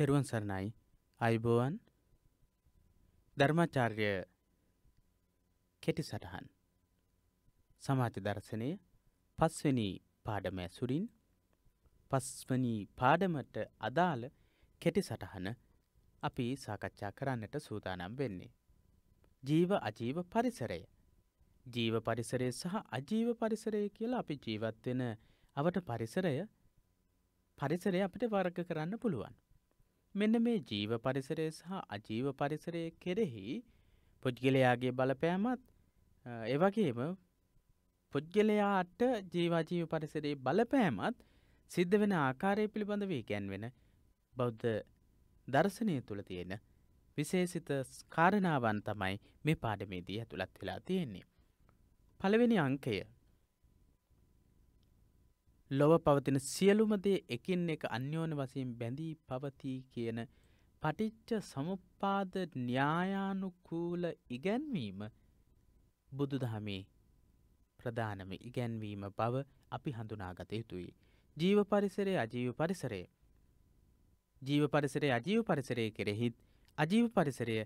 තෙරුවන් සරණයි අයිබෝවන් ධර්මාචාර්ය කෙටි සටහන් සමාජ දර්ශනය පස්වනි පාඩම ඇසුරින් පස්වනී පාඩමට අදාළ කෙටි සටහන අපි සාකච්ඡා කරන්නට සූදානම් වෙන්නේ. ජීව අජීව පරිසරය ජීව පරිසරය සහ අජීව පරිසරය කියලා අපි ජීවත් වෙන අවට පරිසරය පරිසරය අපිට වර්ග කරන්න පුළුවන්. මෙන්න මේ ජීව පරිසරය සහ අජීව පරිසරය කෙරෙහි පුද්ගලයාගේ බලපෑමත් එවගේම පුද්ගලයාට ජීවාජීව පරිසරේ බලපෑමත් සිද්ධ වෙන ආකාරය පිළිබඳ වේකැන් වෙන බෞද්ධ දර්ශනය තුළ තියෙන විශේසිත ස්කාරණාවන් තමයි මේ පාඩමේදී ඇතුළත් වෙලා තියෙන්නේ. පළවෙනි අංකය ලොව පවතින සියලුමදේ එකින් එක අන්‍යෝන වසයෙන් බැඳී පවතිී කියන පටිච්ච සමුපාද න්‍යායානුකූල ඉගැන්වීම බුදුදහමේ ප්‍රධානම ඉගැන්වීම බව අපි හඳුනාගත යුතුයි. ජීව පරිසරය අජීව පරිසරය. ජීව පරිසරය අජීව පරිසරය කෙරෙහිත් අජීව පරිසරය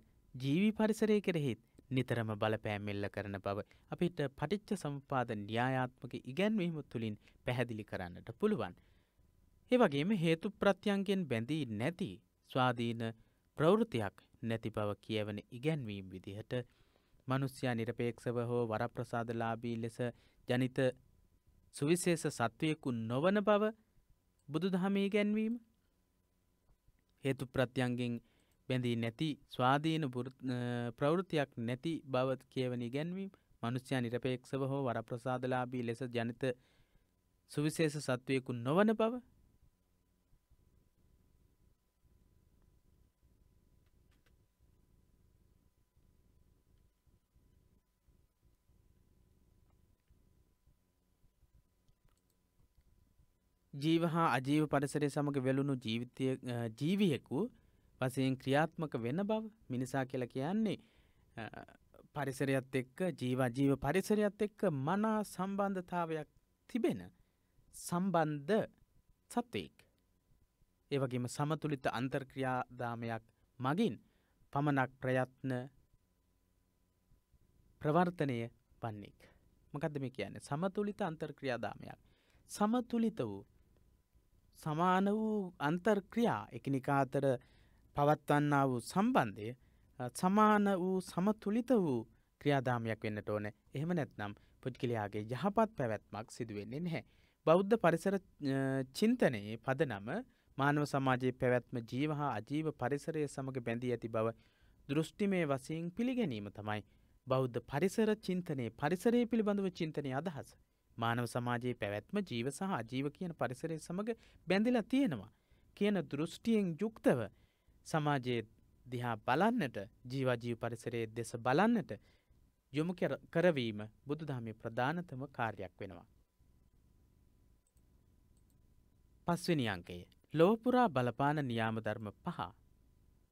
ජීවි පරිසරය කෙරෙහිත් නිතරම බලපෑමෙල්ල කරන බව අපිට පටිච්ච සම්පාද න්‍යායාත්මක ඉගැන්වීම තුළින් පැහැදිලි කරන්නට පුළුවන්. ඒවගේම හේතු ප්‍රත්‍යන්ගෙන් බැඳී නැති ස්වාධීන ප්‍රවෘතියක් නැති බව කියවන ඉගැන්වීම් විදිහට මනුස්්‍යයා නිරපේක්ෂව හෝ වරප්‍රසාදලාබී ලෙස ජනිත සුවිශේෂ සත්වයකු නොවන බව බුදුදහමේ ගැන්වීම හේතු ප්‍රත්‍යන්ගෙන් බැඳී නැති ස්වාධීන ප්‍රවෘතියක් නැති බවත් කියවනි ගැන්වීම මනුස්්‍යය නිරපේක්ෂව හෝ වර ප්‍රසාදලාබී ලෙස ජනිත සුවිශේෂ සත්වයකු නොවන බව ජීව හා අජීව පරිසරය සමඟ වෙලුණු ජීවිතය ජීවියෙකු වසයෙන් ක්‍රියාත්මක වෙන බව මිනිසා කියලා කියන්නේ පරිසරයත් එක්ක ජීවජීව පරිසරයත් එක්ක මනා සම්බන්ධතාවයක් තිබෙන සම්බන්ධ සත්වයෙක්. ඒවගේම සමතුලිත අන්තර්ක්‍රියාදාමයක් මගින් පමණක් ප්‍රයත්න ප්‍රවර්තනය වන්නේෙක්. මකද මේ කියන්නේ සමතුලිත අන්තර්ක්‍රියාදාමයක්. සමතුලිත වූ සමාන වූ අන්තර්ක්‍රියා එකනිකා අතර පවත්වන්නා වූ සම්බන්ධය සමාන වූ සමතුලිත වූ ක්‍රියාදාමයක් වෙන්නට ඕන එහෙම නැත්නම් පුද්ගලයාගේ යහපත් පැවැත්මක් සිදුවෙන්නේ නැහැ. බෞද්ධ පරිසර චින්තනයේ පදනම මානව සමාජයේ පැවැත්ම ජීව හා අජීව පරිසරය සමඟ බැඳී ඇති බව දෘෂ්ටිමය වසයෙන් පිළිගැනීම තමයි. බෞද්ධ පරිසර චින්තනයේ පරිසරය පිළිබඳව චින්තනය අදහස. මානව සමාජයේ පැවැත්ම ජීව සහ අජීව කියන පරිසරය සමඟ බැඳිලා තියෙනවා. කියන දෘෂ්ටියෙන් යුක්තව සමාජයේ දිහා බලන්නට ජීවජීව පරිසරයේ දෙස බලන්නට යොමු කරවීම බුදු දහමේ ප්‍රධානතම කාර්යක් වෙනවා. පස්වෙනි අංකයේ ලෝපුරා බලපාන නියාමධර්ම පහ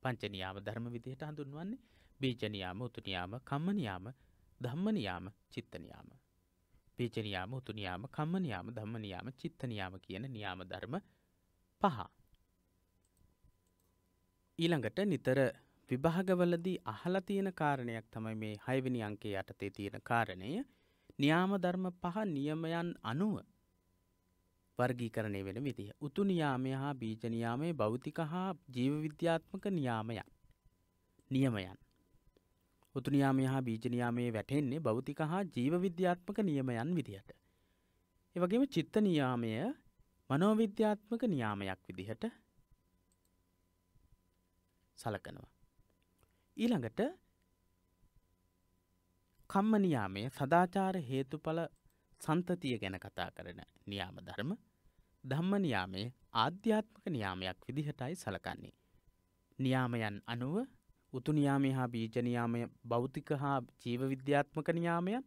පංචනියාම ධර්ම විදිහට හඳුන්වන්නේ බීජනියාම උතුනියාම කම්මනියාම ධම්මනියාම චිත්තනියාම. බීජනියාම උතුනියාම කම්මනියාම ධම්මනියාම චිත්තනියාම කියන නියාම ධර්ම පහ. ඊළඟට නිතර විභාගවලදී අහලා තියෙන කාරණයක් තමයි මේ හයවෙනි අංකේ යටතේ තියෙන කාරණය න්‍යාම ධර්ම පහ නියමයන් අනුව වර්ගීකරණය වෙන විදිහ. උතු නියාමය හා බීජ නියාමයේ භෞතික හා ජීව විද්‍යාත්මක නියාමයන්. නියමයන්. උතු නියාමය හා බීජ නියාමයේ වැටෙන්නේ භෞතික හා ජීව විද්‍යාත්මක නියමයන් විදිහට. ඒ වගේම චිත්ත නියාමය මනෝවිද්‍යාත්මක නියාමයක් විදිහට සලකනවා. ඊළඟට කම්ම නියාමය සදාචාර හේතුඵල සන්තතිය ගැන කතා කරන නියාම ධර්ම ධම්ම නියාමයේ ආධ්‍යාත්මක නියාමයක් විදිහටයි සලකන්නේ. නියාමයන් අනුව උතු නියාමය හා බීජ නියාමය භෞතික හා ජීව විද්‍යාත්මක නියාමයන්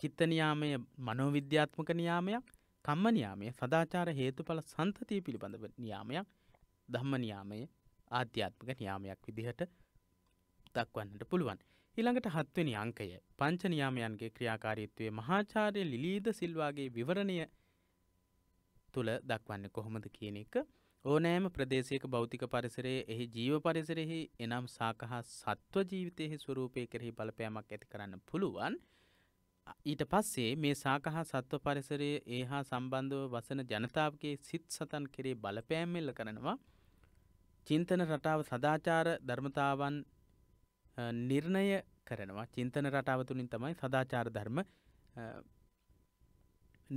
චිත්ත නියාමය මනෝවිද්‍යාත්මක නියාමයක් කම්ම නියාමය සදාචාර හේතුඵල සන්තතිය පිළිබඳව නියාමයක් ධම්ම නියාමය ආධ්‍යාත්මක නියාමයක් විදිහට දක්වන්නට පුළුවන්. ඊළඟට හත්වනි අංකය පංච නියාමයන්ගේ ක්‍රියාකාරීත්වය මහාචාර්ය ලිලීද සිල්වාගේ විවරණය තුළ දක්වන්න කොහොමද කියන එක ඕනෑම ප්‍රදේශයක භෞතික පරිසරයේ එහි ජීව පරිසරෙහි එනම් සාකහා සත්ව ජීවිතයෙහි ස්වරූපය කෙරෙහි බලපෑමක් ඇති කරන්න පුළුවන් ඊට පස්සේ මේ සාකහා සත්ව පරිසරයේ ඒ හා සම්බන්ධව වසන ජනතාවගේ සිත් සතන් කෙරේ බලපෑම්මෙල්ල කරනවා චින්තන රටාව සදාචාර ධර්මතාවන් නිර්ණය කරනවා චින්තන රටාව තුළින් තමයි සදාචාර ධර්ම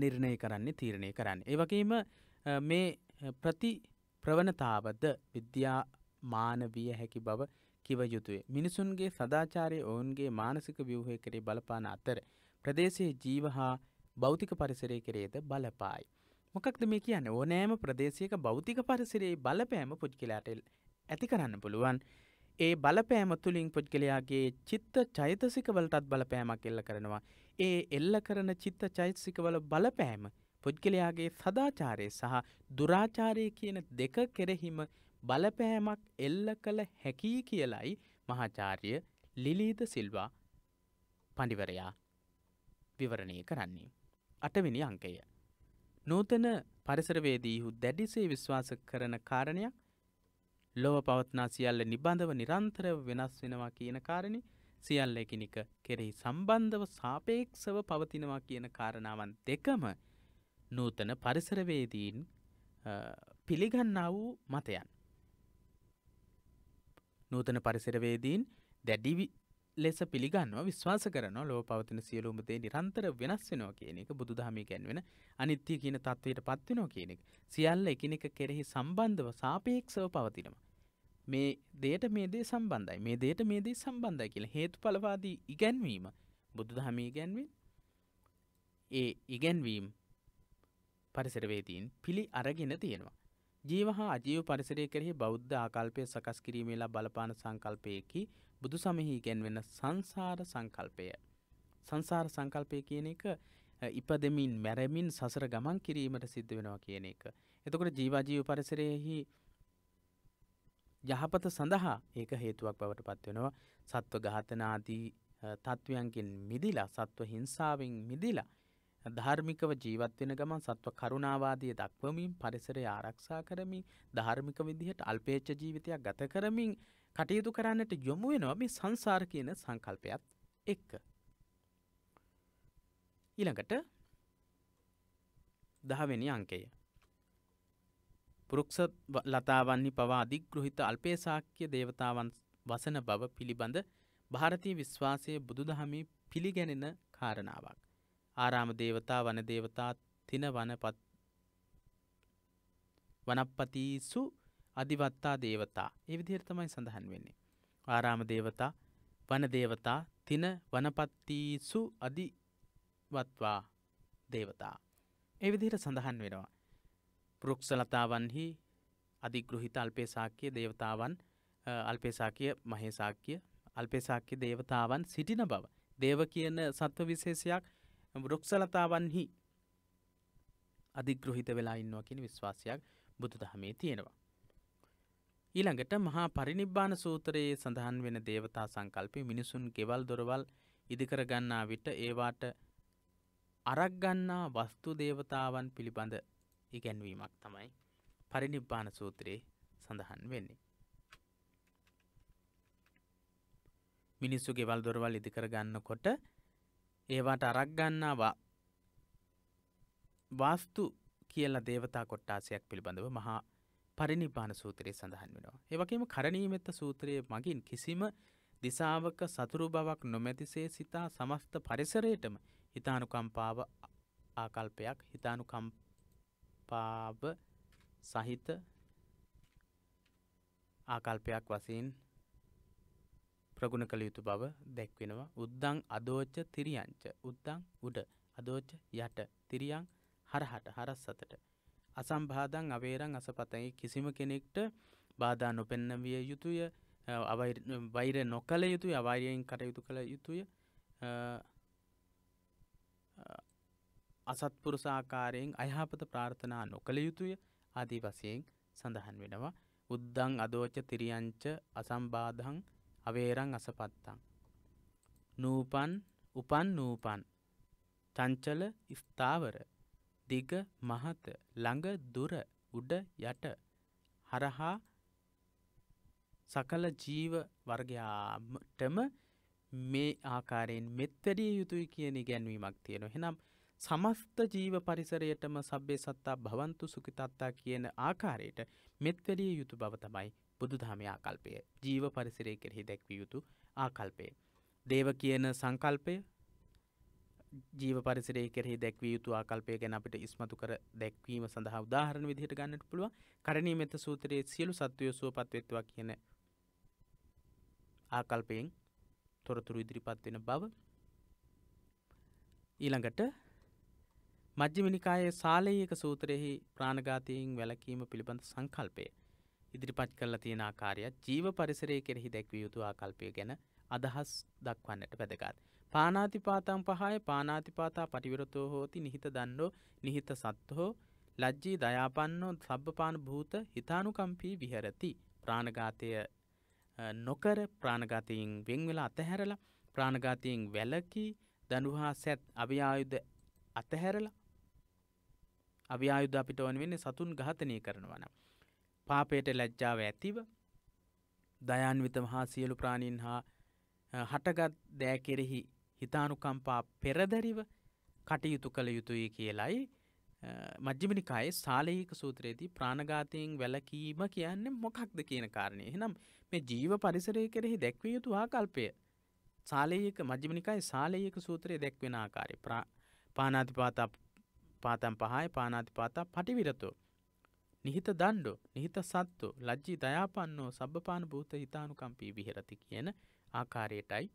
නිර්ණය කරන්නේ තීරණය කරන්න. ඒවගේම මේ ප්‍රති ප්‍රවණතාවද විද්‍යා මානවිය හැකි බව කිව යුතුය. මිනිසුන්ගේ සදාචාරය ඔවුන්ගේ මානසික ව්‍යවහය කරේ බලපාන අතර ප්‍රදේශයේ ජීව හා භෞතික පරිසරය කරේද බලපායි. මොකක්ද මේ කියන්න ඕනෑම ප්‍රදේශයක බෞතික පරිසරයේ බලපෑම පුද්ගලයාට ඇති කරන්න පුළුවන්. ඒ බලපෑම තුළින් පුද්ගලයාගේ චිත්ත චෛතසිකවලටත් බලපෑමක් එල්ල කරනවා. ඒ එල්ල කරන චිත්ත චෛතසිකවල බලපෑම පුද්ගලයාගේ සදාචාරය සහ දුරාචාරය කියන දෙක කෙරෙහිම බලපෑමක් එල්ල කළ හැකී කියලයි මහාචාර්ය ලිලීද සිල්වා පඩිවරයා විවරණය කරන්නේ. අටවිනි අංකය. නූතන පරිසරවේදීහු දැඩිසේ විශ්වාස කරන කාරණයක් ලොව පවත්නා සියල්ල නිබඳව නිරන්තර වෙනස් වෙනවා කියන කාරණ සියල්ල එකනික කෙරෙහි සම්බන්ධව සාපේක්ෂව පවතිනවා කියන කාරණාවන් දෙකම නූතන පරිසරවේදීන් පිළිගන්නා වූ මතයන්. නූතන පරිසරවේදීන් දැඩිවි ලෙස පිළිගන්නව විශ්වාස කරන ලෝ පවතින සියලූමතේ නිරන්තර වෙනස් වෙනෝ කියන එක බුදු දහමි ගැන්වෙන අනිත්‍ය කියන තත්වයට පත්වනෝ කියනෙක් සියල්ල එකනෙක කෙරෙහි සම්බන්ධව සාපේක්ෂව පවතිනවා. මේ දේට මේ දේ සම්බන්ධයි මේ දේට මේ දේ සම්බන්ධයි කියල හේතු පලවාදී ඉගැන්වීම බුදු දහමී ගැන්වෙන් ඒ ඉගැන්වීම් පරිසරවේදීන් පිළි අරගෙන තියෙනවා. ජීවහා අජීව පරිසරය කරෙහි බෞද්ධ ආකල්පය සකස් කිරීමේලා බලපාන සංකල්පයකි බුදු සමහි ගැන්වෙන සංසාර සංකල්පය. සංසාර සංකල්පය කියන එක ඉපදමින් මැරමින් සසර ගමන් කිරීමට සිද්ධ වෙනවා කියන එක. එතකොට ජීවාජීව පරිසරයෙහි යහපත සඳහා ඒක හේතුවක් බවට පත්වෙනවා සත්ව ඝාතනාදී තත්ත්වයන්ගෙන් මිදිලා සත්ව හිංසාවෙන් මිදිලා ධාර්මිකව ජීවත් වෙන ගමන් සත්ව කරුණාවාදය දක්වමින් පරිසරය ආරක්ෂා කරමින් ධාර්මික විදිහට අල්පේච්ච ජීවිතයක් ගත කරමින් කටයුතු කරන්නට යොමු වෙනවා මේ සංසාර කියන සංකල්පයත් එක්ක. ඊළඟට දහවෙනි අංකය. පුරුක්ෂ ලතාවන්නි පවා අධිග්‍රහිත අල්පේසාක්‍ය දේවතාවන් වසන බව පිළිබඳ ಭಾರತೀය විශ්වාසයේ බුදුදහමේ පිළිගැනෙන කාරණාවක්. ආරාම දේවතා වන දේවතා තින වනපත් වනප්පතිසු අධිවත්තා දේවතා. ඒ විදිහට තමයි සඳහන් වෙන්නේ. ආරාම දේවතා, වන දේවතා, තින වනපත්තීසු අධිවත්වා දේවතා. ඒ විදිහට සඳහන් වෙනවා. වෘක්ෂලතාවන්හි අධිගෘහිත අල්පේසාක්‍ය දේවතාවන් අල්පේසාක්‍ය මහේසාක්‍ය අල්පේසාක්‍ය දේවතාවන් සිටින බව. දේව කියන සත්ව විශේෂයක් වෘක්ෂලතාවන්හි අධිගෘහිත වෙලා ඉන්නවා කියන විශ්වාසයක් බුදු දහමේ තියෙනවා. ඊළඟට මහා පරිනිබ්බාන සූත්‍රයේ සඳහන් වෙන දේවතා සංකල්පය මිනිසුන් ගෙවල් දොරවල් ඉදිකර ගන්නා විට ඒවාට අරක් ගන්නා වස්තු දේවතාවන් පිළිබඳ ඉගැන්වීමක් තමයි පරිනිබ්බාන සූත්‍රයේ සඳහන් වෙන්නේ. මිනිස්සු ගෙවල් දොරවල් ඉදිකර ගන්නකොට ඒවාට අරක් ගන්නවා වාස්තු කියලා දේවතා කොට්ටාසයක් පිළිබඳව මහා පරිනිබ්බාන සූත්‍රයේ සඳහන් වෙනවා. ඒවගේම කරණීමෙත්ත සූත්‍රයේ මගින් කිසිම දිසාවක සතුරු බවක් නොමැතිසේ සිතා සමස්ත පරිසරයටම හිතානුකම්පාව ආකල්පයක් හිතානුකම්පාව සහිත ආකල්පයක් වසයෙන් ප්‍රගුණ කළ යුතු බව දැක්වෙනවා උද්දං අදෝච්ච තිරියංච උද්දං උඩ අදෝච්ච යට තිරියං හරහට හරස් සතට අසම්බාධන් අවේරං අසපතයි කිසිම කෙනෙක්ට බාධා නොපෙන්නවිය යුතුය වෛර නොකළ යුතුය අවයිරයෙන් කටයුතු කළ යුතුය අසත්පුරුසාකාරයෙන් අයහපත ප්‍රාර්ථනා නොකළ යුතුය ආදී වසයෙන් සඳහන් වෙනවා උද්දං අදෝච තිරියංච අසම්බාධං අවේරං අසපත්තං. නූපන් උපන් නූපන් චංචල ස්ථාවර දිග මහත ළඟ දුර උඩ යට හරහා සකල ජීව වර්ගයාටම මේ ආකාරයෙන් මෙත්තරිය යුතුයි කියන ගැන්වීමක් තියෙන. හෙනම් සමස්ත ජීව පරිසරයටම සබ්‍ය සත්තා භවන්තු සුකිතත්තා කියන ආකාරයට මෙත්වරිය යුතු බව තමයි බුදුදහම ආකල්පය ජීව පරිසරය කෙරෙහි දැක්විය යුතු ආකල්පය. දේව කියන සංකල්පය ජීව පරිසරය කෙරෙහි දැක්විය යුතු ආකල්පය ගැන අපිට ඉස්මතු කර දැක්වීම සඳහා උදාහරණ විදිහට ගන්නට පුළුව කරණී මෙත සූතරයේ සියලු සත්වය සුවපත්වෙත්වා කියන ආකල්පයෙන් තොරතුරු ඉදිරිපත් වෙන බව ඊළඟට මජ්්‍යමිනිකායේ සාලයක සූතරයෙහි ප්‍රාණගාතයෙන් වැලකීම පිළිබඳ සංකල්පය ඉදිරිපත් කරලා තියෙන ආකාරයක් ජීව පරිසරය කෙරෙහි දැක්විය යුතු ආකල්පය ගැන අදහස් දක්වන්නට වැදගත්. පානාතිපාතම් පහය පානාතිපාතා පටිවිරතෝ හෝති නිහිත දන්නෝ නිහිත සත්හෝ ලජ්ජී දයාපන්නෝ සබ්බපාන භූත හිතානුකම්පී විහරති ප්‍රාණඝාතය නොකර ප්‍රාණඝාතයෙන් වෙන්වෙලා අතහැරලා ප්‍රාණඝාතයෙන් වැළකී දනුහා සැත් අභියායුධ අතහැරලා අභියායුධ අපිට ඕන වෙන්නේ සතුන් ඝාතනය කරනවා නම් පාපයට ලැජ්ජාව ඇතිව දයන්විත මහා සියලු ප්‍රාණීන් හා හටගත් දෑ කෙරෙහි හිතානුකම්පා පෙරදරිව කටයුතු කළ යුතුයි කියලයි මජ්ජිමනිකායේ සාලයක සූත්‍රයේදී ප්‍රාණඝාතයෙන් වැළකීම කියන්නේ මොකක්ද කියන කාරණය. එහෙනම් මේ ජීව පරිසරය කෙරෙහි දැක්විය යුතු ආකල්පය. සාලයක මජ්ජිමනිකායේ සාලයක සූත්‍රයේ දැක්වෙන ආකාරය. පාණාතිපාතා පාතම් පහයි පාණාතිපාතා පටිවිරතෝ. නිහිත දණ්ඩෝ, නිහිත සත්තු, ලජ්ජී දයාපන්නෝ, සබ්බපාන භූත හිතානුකම්පී විහෙරති කියන ආකාරයටයි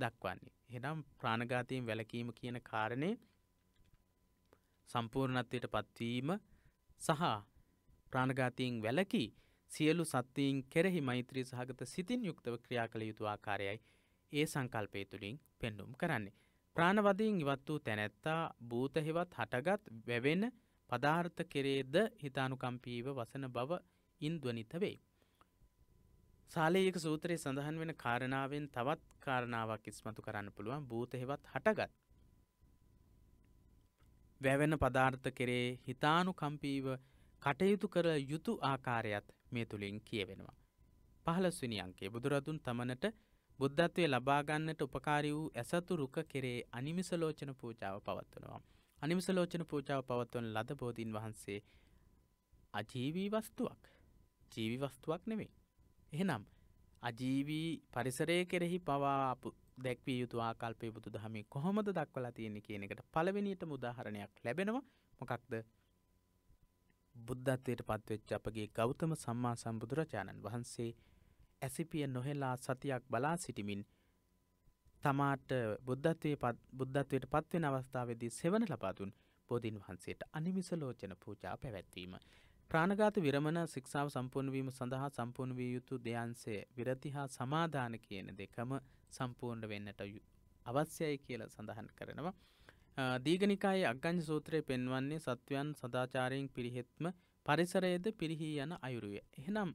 දක්වන්නේ. හෙනම් ප්‍රාණඝාතයෙන් වැළකීම කියන කාරණය සම්පූර්ණත්වයට පත්වීම සහ ප්‍රාණඝාතයෙන් වැළකී සියලු සත්‍යයන් කෙරෙහි මෛත්‍රී සහගත සිතින් යුක්තව ක්‍රියා කළ යුතු ආකාරයයි ඒ සංකල්පය තුළින් පෙන්නුම් කරන්නේ. ප්‍රාණවදයෙන් ඉවත් වූ තැනැත්තා භූතහෙවත් හටගත් වැවෙන පදාර්ථ කෙරේද හිතානුකම්පීව වසන බව ඉන්දුවනිත වෙයි. සාලයක සූත්‍රයේ සඳහන් වෙන කාරණාවෙන් තවත් කාරණාවක් ඉස්මතු කරන්න පුළුවන් භූතහෙවත් හටගත්. වැවෙන පදාර්ථ කෙරේ හිතානුකම්පීව කටයුතු කර යුතු ආකාරයත් මේ තුළින් කියවෙනවා. පහලස්විනි අංකේ බුදුරදුන් තමනට බුද්ධත්වය ලබාගන්නට උපකාරි වූ ඇසතු රුක කෙරේ අනිමිසලෝචන පූජාව පවත්වනවා. අනිමිසලෝචන පූජාව පවත්වන ලද බෝධීන් වහන්සේ අජීවී වස්තුවක් ජීවි වස්තුවක් නෙවෙේ. එහෙනම් අජීවී පරිසරය කෙරෙහි පවාපු දැක්විය යුතු ආකල්පය බුදු දහමේ කොහොමද දක්වලා තියෙන්නේ කියන එකට පළවෙනියට මුදාහරණයක් ලැබෙනවා මොකක්ද බුද්ධත්වයට පත්වෙච්ච අපගේ ගෞතම සම්මා සම්බුදුරජාණන් වහන්සේ ඇසිපිය නොහෙලා සතියක් බලා සිටිමින් තමාට බුද්ධත්වයට පත්වෙන අවස්ථාවේදී සෙවන ලබාදුන් බෝධීන් වහන්සේට අනිමිසලෝචන පූජා පැවැත්වීම ප්‍රාණගාත විරමණ ශික්ෂාව සම්පූර්ණවීම සඳහා සම්පූර්ණ විය යුතු දෙයන්සේ විරති හා සමාධාන කියන දෙකම සම්පූර්ණ වෙන්නට අවශ්‍යයි කියලා සඳහන් කරනවා. දීගනිකායි අගංජ සූත්‍රය පෙන්වන්නේ සත්වයන් සදාචාරයෙන් පිරිහෙත්ම පරිසරයද පිරිහි යන අයුරුය. එහෙනම්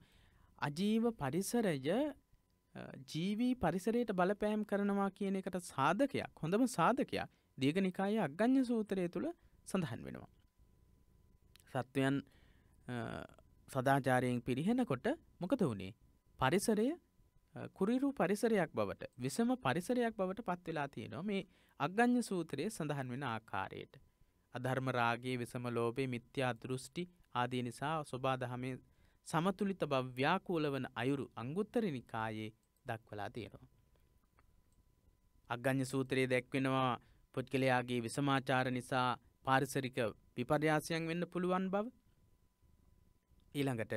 අජීව පරිසරය ජීවී පරිසරයට බලපෑම් කරනවා කියන එකට සාධකයක් හොඳම සාධකයක් දීගනිකායේ අගං්‍ය සූතරය තුළ සඳහන් වෙනවා. සත්වයන් සදාචාරයෙන් පිරිහෙනකොට මොකද වුණේ. පරිසරය කුරිරු පරිසරයක් බවට විසම පරිසරයක් බවට පත්වෙලා තියෙනවා මේ අග්ඥ සූත්‍රයේ සඳහන් වෙන ආකාරයට. අධර්මරාගේ විසම ලෝබේ මිත්‍යා දෘෂ්ටි ආදී නිසා ස්වබාදහමේ සමතුලිත බව ව්‍යාකූල වන අයුරු අංගුත්තර නිකායේ දක්වලා තියෙනවා. අග්ඥ සූත්‍රයේ දැක්වෙනවා පුද්ගලයාගේ විසමාචාර නිසා පාරිසරික විපර්යාසයන් වෙන්න පුළුවන් බව ඊළඟට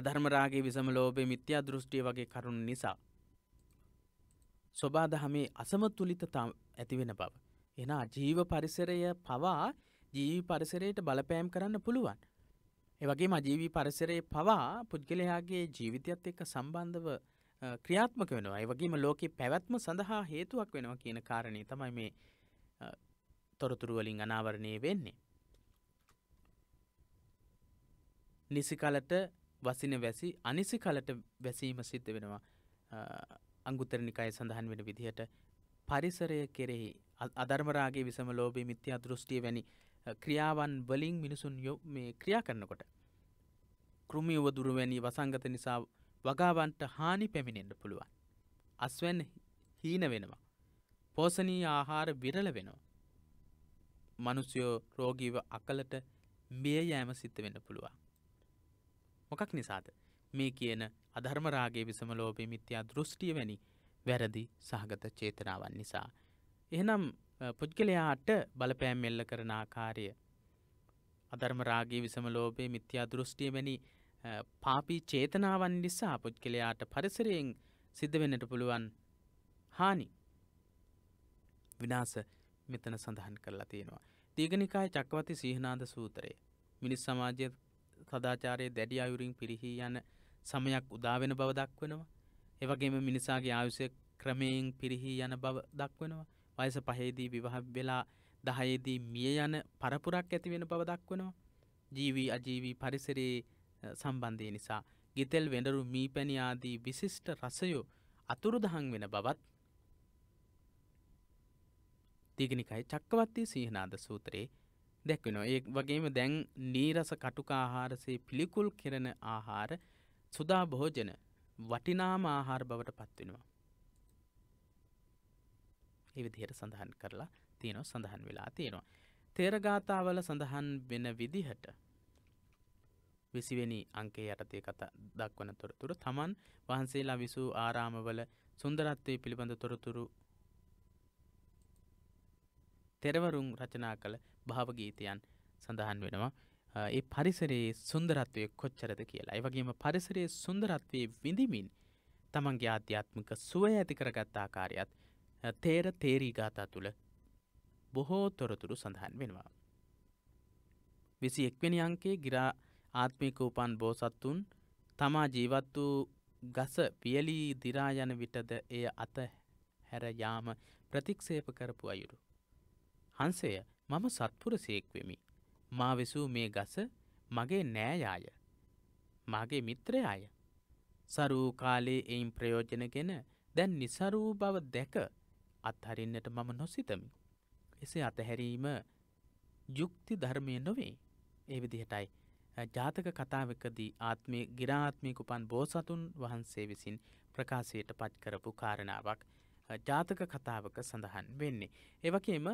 අධර්මරාගේ විසම ලෝබේ මිත්‍යා දෘෂ්ටිය වගේ කරුණු නිසා. ස්වබාදහමේ අසමතුලිතතා ඇතිවෙන බව. එන ජීව පරිසරය පවා ජීවි පරිසරයට බලපෑම් කරන්න පුළුවන්. එවගේ මජීවී පරිසරයේ පවා පුද්ගලයාගේ ජීවිතයත් එක්ක සම්බන්ධව ක්‍රියාත්මක වෙනවා වගේම ලෝකෙ පැවැත්ම සඳහා හේතුවක් වෙනවා කියන කාරණය තමයි මේ තොරතුරුවලින් අනාවරණය වෙන්නේ. නිසිකලට වසින වැසි අනිසි කලට වැසීම සිද්ධ වෙනවා අංගුත්තර නිකාය සඳහන් වෙන විදිහට පරිසරය කෙරෙහි අධර්මරාගේ විසම ලෝබී මිත්‍යා දෘෂ්ටිය වැනි ක්‍රියාවන් වලින් මිනිසුන් යො මේ ක්‍රියා කරනකොට. කෘමියව දුරුවැනි වසංගත නිසා වගාවන්ට හානි පැමිණෙන්ට පුළුවන්. අස්වැන් හීන වෙනවා. පෝසනී ආහාර විරල වෙනවා. මනුස්යෝ රෝගීව අකලට මිය යෑම සිත්ත වෙන්න පුළුවන්. මොකක් නිසාද මේ කියන අධර්මරාගේ විසම ලෝභය මිත්‍යා දෘෂ්ටිය වැනි වැරදි සහගත චේතනාවන් නිසා. එහෙනම් පුද්ගලයාට බලපෑම් එල්ල කරන ආකාරය අධර්මරාගේ විසම ලෝභය මිත්‍යා දෘෂ්ටිය වැනි පාපී චේතනාවන් නිසා පුද්ගලයාට පරිසරයෙන් සිද්ධ වෙන්නට පුළුවන් හානි විනාස මෙතන සඳහන් කරලා තියෙනවා. දීගනිකාය චක්වති සීහනාද සූතරය. මිනිස් සමාජය සදාචාරයේ දැඩි අයුරින් පිරිහි යන සමයක් උදාවෙන බව දක්වනවා. එවගේම මිනිසාගේ ආයුෂය ක්‍රමයෙන් පිරිහි යන බව දක්වනවා. වයස පහේදී විවාහ වෙලා දහයේදී මිය යන පරපුරක් ඇති වෙන බව දක්වනවා. ජීවී අජීවී පරිසරයේ සම්බන්ධය නිසා ගිතෙල් වෙඬරු මී පැණි ආදී විශිෂ්ට රසයෝ අතුරුදහන් වෙන බවත් දීගනිකයි චක්කවත්තී සීහනාද සූත්‍රයේ දැක්වෙනවා ඒ වගේම දැන් නීරස කටුකාහාරසේ පිළිකුල් කෙරෙන ආහාර සුදා භෝජන වටිනාම ආහාර බවට පත්වෙනවා. එවිදිහයට සඳහන් කරලා තියෙනො සඳහන් වෙලා තියෙනවා. තේරගාථාවල සඳහන් වෙන විදිහට විසිවෙනි අංකේ යටතය කතා දක්වන තොරතුරු තමන් වහන්සේලා විසූ ආරාමවල සුන්දරත්වය පිළිබඳ තොරතුරු තෙරවරුන් රචනා කළ භාවගීතයන් සඳහන් වෙනවා. ඒ පරිසරයේ සුන්දරත්වය කොච්චරද කියලා. ඒ වගේම පරිසරයේ සුන්දරත්වයේ විඳමින් තමන්ගේ ආධ්‍යාත්මික සුවය ඇති කරගත් ආකාරයත් තේර තේරී ගාථා තුළ බොහෝ තොරතුරු සඳහන් වෙනවා. විසි එක්වෙනි අංකේ ගිරා ආත්මික උපන් බෝසත්තුන් තමා ජීවත් වූ ගස පියලී දිරායන විටද එය අත හැර යාම ප්‍රතික්ෂේප කරපු අයුරු. හන්සය මම සත්පුරසයෙක් වෙමි. මා වෙසූ මේ ගස මගේ නෑයාය. මගේ මිත්‍රයාය. සරූ කාලේ එයින් ප්‍රයෝජනගෙන දැන් නිසරූ බව දැක අත්හරින්නට මම නොසිතමි. එසේ අතහැරීම යුක්ති ධර්මය නොවේ. ඒ විදිහටයි ජාතක කතාවකදී ආත්මේ ගිරාත්මික උපන් බෝසතුන් වහන්සේ විසින් ප්‍රකාශයට පත් කරපු කාරණාවක් ජාතක කතාවක සඳහන් වෙන්නේ. ඒවගේම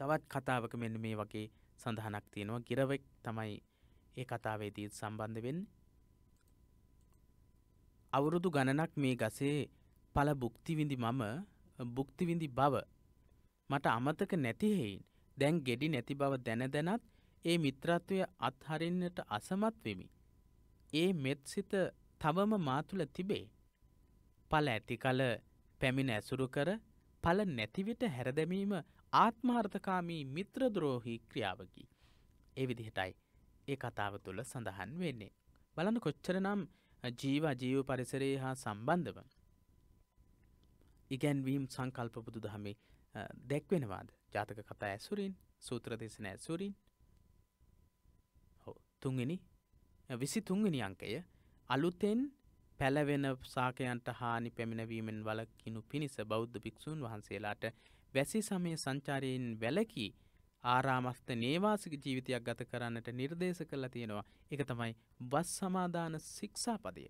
තවත් කතාවක මෙන්න මේ වගේ සඳහනක් තියෙනවා ගිරවෙක් තමයි ඒ කතාවේදීත් සම්බන්ධ වෙන්නේ. අවුරුදු ගණනක් මේ ගසේ පල බුක්තිවිඳි මම බුක්තිවිඳි බව මට අමතක නැතිහෙයින් දැන් ගෙඩි නැති බව දැන දැනත් ඒ මිත්‍රත්වය අත්හරින්නට අසමත් වෙමි. ඒ මෙත්සිත තවම මාතුල තිබේ. පල ඇති කල පැමිණ ඇසුරු කර පල නැතිවිට හැරදැමීම ආත්මාර්ථකාමී මිත්‍රද්‍රෝහි ක්‍රියාවකි. ඒ විදිහටයි ඒ කතාව තුළ සඳහන් වෙන්නේ. බලන්න කොච්චර නම් ජීව ජීව පරිසරයේ හා සම්බන්ධව. ඉගැන්වීම් සංකල්ප බුදු දහමේ දැක්වෙනවාද ජාතක කතා ඇසුරින් සූත්‍ර දෙසන ඇසුරින් තුන්ගනි විසි තුන්ගනි අංකය අලුතෙන් පැලවෙන සාකයන්ට හානි පැමිණවීමෙන් වලකිනු පිණිස බෞද්ධ භික්‍ෂූන් වහන්සේලාට වැසි සමය සංචාරයෙන් වැලකී ආරාමස්ත නේවාසික ජීවිතයක් ගත කරන්නට නිර්දේශ කරලා තියෙනවා එක තමයි වස් සමාධාන ශික්ෂාපදය.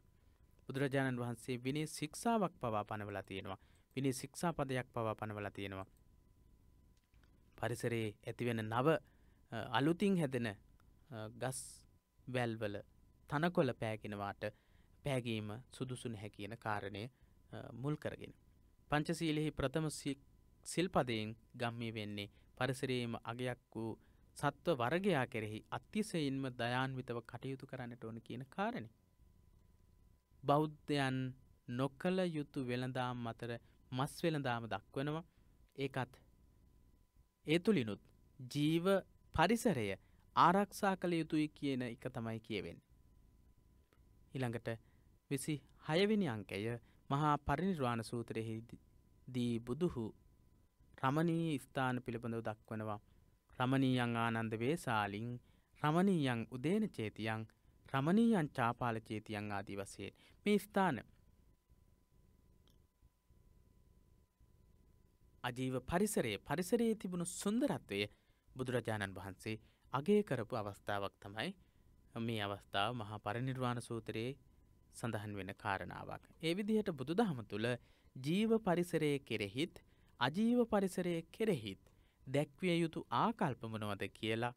බුදුරජාණන් වහන්සේ විනේ ශික්ෂාවක් පවා පනවලා තියෙනවා. විනේ ශික්ෂාපදයක් පවා පනවලා තියෙනවා. පරිසරයේ ඇතිවෙන නව අලුතින් හැදෙන ගස් වැල්වල තනකොළ පෑගෙනවාට පෑගීම සුදුසුන හැකියන කාරණය මුල් කරගෙන. පංචසීලෙහි ප්‍රථම සිල්පදයෙන් ගම්මි වෙන්නේ පරිසරයේම අගයක් වූ සත්ව වර්ගයා කෙරෙහි අතිශයින්ම දයාන්විතව කටයුතු කරන්නට ඕන කියන කාරණේ. බෞද්ධයන් නොකළ යුතු වෙළඳාම් අතර මස් වෙළඳාම දක්වනවා. ඒකත් ඒ තුලිනුත් ජීව පරිසරය ආරක්ෂා කළ යුතුයි කියන එක තමයි කියවෙන්. ඊළඟට විසි හයවිනි අංකය මහා පරිනිර්වාණ සූත්‍රයෙහිදී බුදුහු රමණී ස්ථාන පිළිබඳව දක්වනවා. රමණීයන් ආනන්ද වේසාලින් රමණීයන් උදේන චේතියන් රමණීයන් චාපාල චේතියන් ආදී වශයෙන් මේ ස්ථාන අජීව පරිසරයේ පරිසරයේ තිබුණු සුන්දරත්වය බුදුරජාණන් වහන්සේ අගේ කරපු අවස්ථාවක් තමයි මේ අවස්ථාව මහා පරිනිර්වාණ සූත්‍රයේ සඳහන් වෙන කාරණාවක්. ඒ විදිහට බුදුදහම තුළ ජීව පරිසරයේ කෙරෙහිත් අජීව පරිසරය කෙරෙහිත් දැක්විය යුතු ආකල්පමනවද කියලා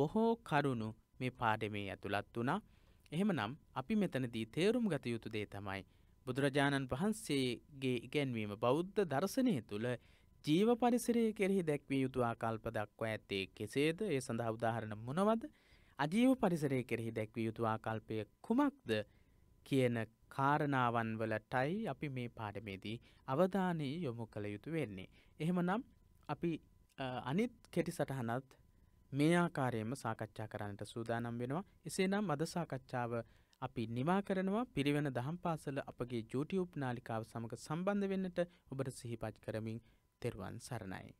බොහෝ කරුණු මේ පාඩමේ ඇතුළත් වනා එහෙමනම් අපි මෙතනදී තේරුම් ගත යුතු දේ තමයි බුදුරජාණන් වහන්සේගේ ඉගැන්වීම බෞද්ධ දර්ශනය තුළ ජීව පරිසරය කෙරෙහි දැක්විය යුතු ආකල්ප දක්වා ඇත්තේ කෙසේද ඒ සඳහා උදාහරණ මොනවද අජීව පරිසරය කෙරෙහි දැක්විය යුතු ආකල්පය කුමක්ද කියන කාරණාවන් වලටයි අපි මේ පාඩමේදී අවධානය යොමු කළ යුතු වෙන්නේ. එහෙමනම් අපි අනිත් කෙටි සටහනත් මේ ආකාරයෙන්ම සාකච්ඡා කරන්නට සූදානම් වෙනවා. එසේනම් අද සාකච්ඡාව අපි නිමා කරනවා පිරිවෙන දහම් පාසල අපගේ YouTube නාලිකාව සමඟ සම්බන්ධ වෙන්නට ඔබට සිහිපත් කරමින් තෙරුවන් සරණයි.